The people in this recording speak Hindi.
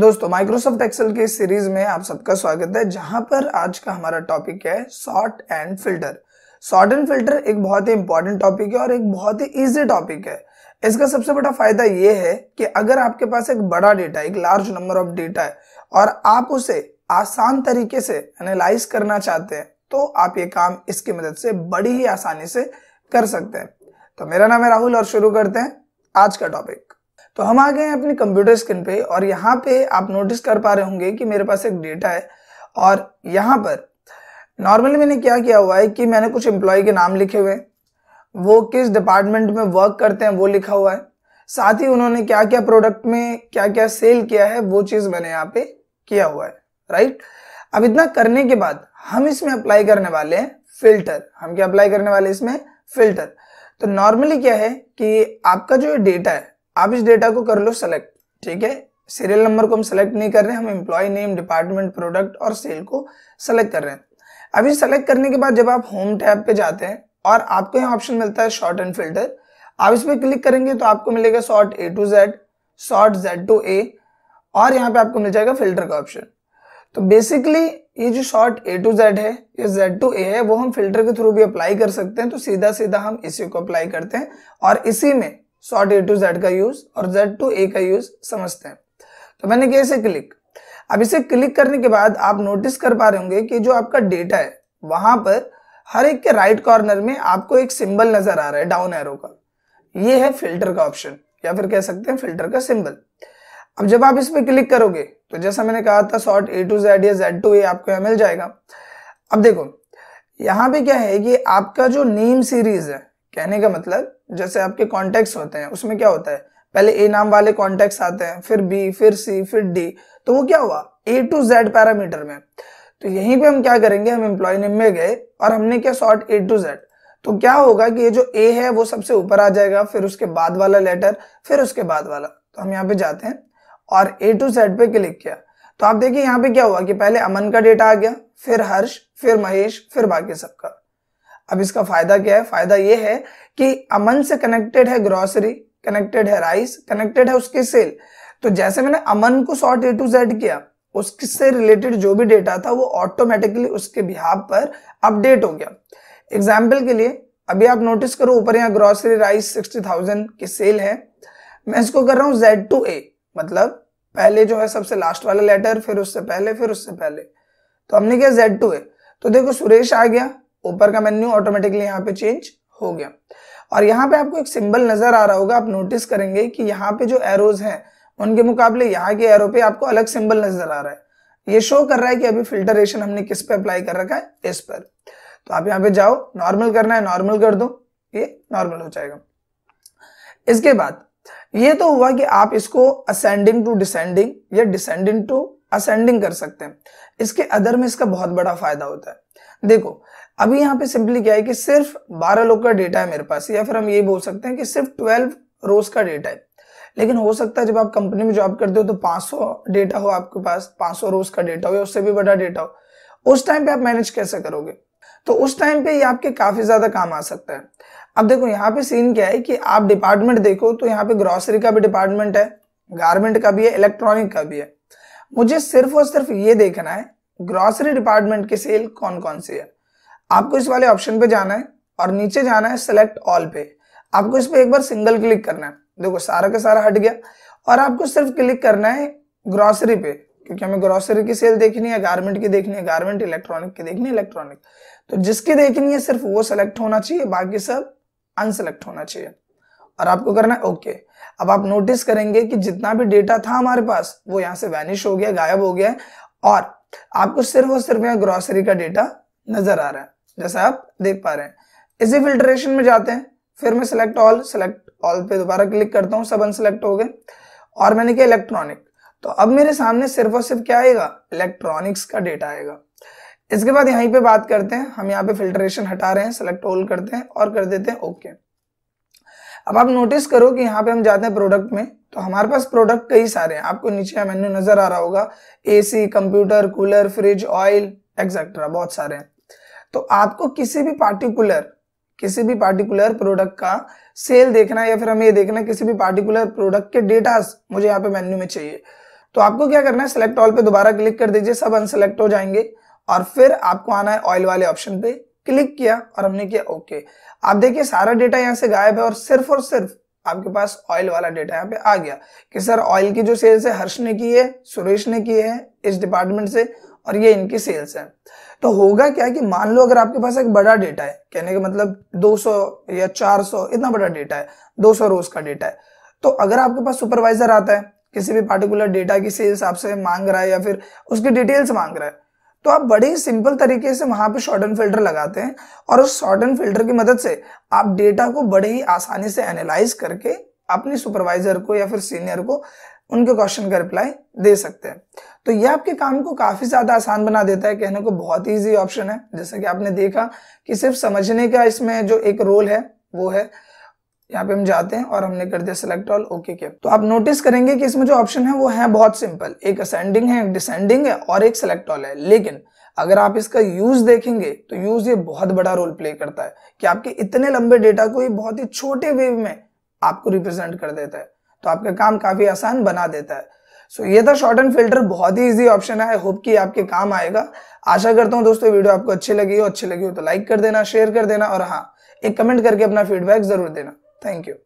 दोस्तों माइक्रोसॉफ्ट एक्सेल की सीरीज में आप सबका स्वागत है जहां पर आज का हमारा टॉपिक है sort and filter sort and filter एक बहुत ही इंपॉर्टेंट टॉपिक है और एक बहुत ही इजी टॉपिक है इसका सबसे बड़ा फायदा यह है कि अगर आपके पास एक बड़ा डेटा एक लार्ज नंबर ऑफ डेटा है और आप उसे आसान तरीके से एनालाइज करना चाहते हैं तो आप ये काम इसकी मदद से बड़ी ही आसानी से कर सकते हैं तो मेरा नाम है राहुल और शुरू करते हैं आज का टॉपिक तो हम आ गए हैं अपनी कंप्यूटर स्क्रीन पे और यहाँ पे आप नोटिस कर पा रहे होंगे कि मेरे पास एक डेटा है और यहाँ पर नॉर्मली मैंने क्या किया हुआ है कि मैंने कुछ एम्प्लॉय के नाम लिखे हुए हैं वो किस डिपार्टमेंट में वर्क करते हैं वो लिखा हुआ है साथ ही उन्होंने क्या क्या प्रोडक्ट में क्या क्या सेल किया है वो चीज़ मैंने यहाँ पे किया हुआ है राइट अब इतना करने के बाद हम इसमें अप्लाई करने वाले हैं फिल्टर हम क्या अप्लाई करने वाले इसमें फिल्टर तो नॉर्मली क्या है कि आपका जो डेटा है आप इस डेटा को कर लो सेलेक्ट ठीक है सीरियल नंबर को हम सेलेक्ट नहीं कर रहे हैं हम एम्प्लॉय नेम डिपार्टमेंट प्रोडक्ट और सेल को सेलेक्ट कर रहे हैं अभी सेलेक्ट करने के बाद जब आप होम टैब पे जाते हैं और आपको यहाँ ऑप्शन मिलता है शॉर्ट एंड फिल्टर आप इस पर क्लिक करेंगे तो आपको मिलेगा sort A to Z sort Z to A और यहाँ पे आपको मिल जाएगा फिल्टर का ऑप्शन तो बेसिकली ये जो शॉर्ट ए टू जेड है ये जेड टू ए है वो हम फिल्टर के थ्रू भी अप्लाई कर सकते हैं तो सीधा सीधा हम इसी को अप्लाई करते हैं और इसी में शॉर्ट ए टू जेड का यूज और जेड टू ए का यूज समझते हैं तो मैंने किया इसे क्लिक अब इसे क्लिक करने के बाद आप नोटिस कर पा रहे होंगे कि जो आपका डेटा है वहां पर हर एक के राइट कॉर्नर में आपको एक सिंबल नजर आ रहा है डाउन एरो का ये है फिल्टर का ऑप्शन या फिर कह सकते हैं फिल्टर का सिंबल अब जब आप इस पर क्लिक करोगे तो जैसा मैंने कहा था शॉर्ट ए टू जेड या जेड टू ए आपको यहाँ मिल जाएगा अब देखो यहाँ पे क्या है कि आपका जो नेम सीरीज है कहने का मतलब जैसे आपके कॉन्टेक्ट होते हैं उसमें क्या होता है पहले ए नाम वाले कॉन्टेक्ट आते हैं फिर बी फिर सी फिर डी तो वो क्या हुआ ए टू जेड पैरामीटर में तो यहीं पे हम क्या करेंगे हम एम्प्लॉय नेम में गए और हमने क्या सॉर्ट ए टू जेड तो क्या होगा कि ये जो ए है वो सबसे ऊपर आ जाएगा फिर उसके बाद वाला लेटर फिर उसके बाद वाला तो हम यहाँ पे जाते हैं और ए टू जेड पे क्लिक किया तो आप देखिए यहाँ पे क्या हुआ कि पहले अमन का डेटा आ गया फिर हर्ष फिर महेश फिर बाकी सबका अब इसका फायदा क्या है फायदा ये है कि अमन से कनेक्टेड है ग्रोसरी कनेक्टेड है राइस कनेक्टेड है उसकी सेल तो जैसे मैंने अमन को सॉर्ट ए टू जेड किया उससे रिलेटेड जो भी डेटा था वो ऑटोमेटिकली उसके बिहाव पर अपडेट हो गया एग्जाम्पल के लिए अभी आप नोटिस करो ऊपर यहाँ ग्रोसरी राइस सिक्सटी थाउजेंड की सेल है मैं इसको कर रहा हूँ जेड टू ए मतलब पहले जो है सबसे लास्ट वाला लेटर फिर उससे पहले फिर उससे पहले तो हमने किया जेड टू ए तो देखो सुरेश आ गया ऊपर का मेन्यू ऑटोमेटिकली यहाँ पे चेंज हो गया और यहाँ पे आपको एक सिंबल नजर आ रहा होगा आप नोटिस करेंगे कि यहाँ पे जो एरोज हैं उनके मुकाबले यहाँ के एरो पे आपको अलग सिंबल नजर आ रहा है ये शो कर रहा है कि अभी फिल्टरेशन हमने किस पे अप्लाई कर रखा है इस पर तो आप यहाँ पे जाओ नॉर्मल करना है नॉर्मल कर दो ये नॉर्मल हो जाएगा इसके बाद ये तो हुआ कि आप इसको असेंडिंग टू डिसेंडिंग या डिसेंडिंग टू असेंडिंग कर सकते हैं इसके अदर में इसका बहुत बड़ा फायदा होता है देखो अभी यहाँ पे सिंपली क्या है कि सिर्फ 12 लोग का डेटा है मेरे पास या फिर हम ये बोल सकते हैं कि सिर्फ 12 रोज का डेटा है लेकिन हो सकता है जब आप कंपनी में जॉब करते हो तो 500 डेटा हो आपके पास 500 रोज का डेटा हो या उससे भी बड़ा डेटा हो उस टाइम पे आप मैनेज कैसे करोगे तो उस टाइम पे ये आपके काफी ज्यादा काम आ सकता है अब देखो यहाँ पे सीन क्या है कि आप डिपार्टमेंट देखो तो यहाँ पे ग्रॉसरी का भी डिपार्टमेंट है गारमेंट का भी है इलेक्ट्रॉनिक का भी है मुझे सिर्फ और सिर्फ ये देखना है ग्रॉसरी डिपार्टमेंट की सेल कौन कौन सी है आपको इस वाले ऑप्शन पे जाना है और नीचे जाना है सिलेक्ट ऑल पे आपको इस पर एक बार सिंगल क्लिक करना है देखो सारा का सारा हट गया और आपको सिर्फ क्लिक करना है ग्रॉसरी पे क्योंकि हमें ग्रोसरी की सेल देखनी है गारमेंट की देखनी है गारमेंट इलेक्ट्रॉनिक की देखनी है इलेक्ट्रॉनिक तो जिसकी देखनी है सिर्फ वो सिलेक्ट होना चाहिए बाकी सब अनसेलेक्ट होना चाहिए और आपको करना है ओके अब आप नोटिस करेंगे कि जितना भी डेटा था हमारे पास वो यहाँ से वैनिश हो गया गायब हो गया है और आपको सिर्फ और सिर्फ यहाँ ग्रॉसरी का डेटा नजर आ रहा है जैसा आप देख पा रहे हैं इसी फिल्ट्रेशन में जाते हैं फिर मैं सिलेक्ट ऑल सिलेक्ट ऑल पे दोबारा क्लिक करता हूँ सब अनसेलेक्ट हो गए और मैंने किया इलेक्ट्रॉनिक तो अब मेरे सामने सिर्फ और सिर्फ क्या आएगा इलेक्ट्रॉनिक्स का डेटा आएगा इसके बाद यहीं पे बात करते हैं हम यहाँ पे फिल्ट्रेशन हटा रहे हैं सिलेक्ट ऑल करते हैं और कर देते हैं ओके अब आप नोटिस करो कि यहाँ पे हम जाते हैं प्रोडक्ट में तो हमारे पास प्रोडक्ट कई सारे हैं आपको नीचे मेन्यू नजर आ रहा होगा AC computer cooler fridge oil etcetera बहुत सारे हैं तो आपको किसी भी पार्टिकुलर किसी भी पार्टिकुलर प्रोडक्ट का सेल देखना है या फिर हमें ये देखना है किसी भी पार्टिकुलर प्रोडक्ट के डेटा मुझे यहाँ पे मेन्यू में चाहिए तो आपको क्या करना है सिलेक्ट ऑल पे दोबारा क्लिक कर दीजिए सब अनसेलेक्ट हो जाएंगे और फिर आपको आना है ऑयल वाले ऑप्शन पे क्लिक किया और हमने किया ओके आप देखिए सारा डेटा यहाँ से गायब है और सिर्फ और सिर्फ आपके पास ऑयल वाला डेटा यहाँ पे आ गया कि सर ऑयल की जो सेल्स है हर्ष ने की है सुरेश ने की है इस डिपार्टमेंट से और ये इनकी सेल्स है तो होगा क्या कि मान लो अगर आपके पास एक बड़ा डेटा है कहने का मतलब 200 या 400 इतना बड़ा डेटा है 200 रोज का डेटा है तो अगर आपके पास सुपरवाइजर आता है किसी भी पार्टिकुलर डेटा की सेल्स आपसे मांग रहा है या फिर उसकी डिटेल्स मांग रहा है तो आप बड़े सिंपल तरीके से वहां पर शॉर्ट एंड फिल्टर लगाते हैं और उस शॉर्ट एंड फिल्टर की मदद से आप डेटा को बड़े ही आसानी से एनालाइज करके अपने सुपरवाइजर को या फिर सीनियर को उनके क्वेश्चन का रिप्लाई दे सकते हैं तो यह आपके काम को काफी ज्यादा आसान बना देता है कहने को बहुत ईजी ऑप्शन है जैसे कि आपने देखा कि सिर्फ समझने का इसमें जो एक रोल है वो है यहाँ पे हम जाते हैं और हमने कर दिया सिलेक्ट ऑल ओके के तो आप नोटिस करेंगे कि इसमें जो ऑप्शन है वो है बहुत सिंपल एक असेंडिंग है एक डिसेंडिंग है और एक सिलेक्ट ऑल है लेकिन अगर आप इसका यूज देखेंगे तो यूज ये बहुत बड़ा रोल प्ले करता है कि आपके इतने लंबे डेटा को ये बहुत ही छोटे वेव में आपको रिप्रेजेंट कर देता है तो आपका काम काफ़ी आसान बना देता है सो so, ये था शॉर्ट एंड फिल्टर बहुत ही इजी ऑप्शन है होप कि आपके काम आएगा आशा करता हूँ दोस्तों वीडियो आपको अच्छी लगी हो अच्छी लगी हो तो लाइक कर देना शेयर कर देना और हाँ एक कमेंट करके अपना फीडबैक जरूर देना थैंक यू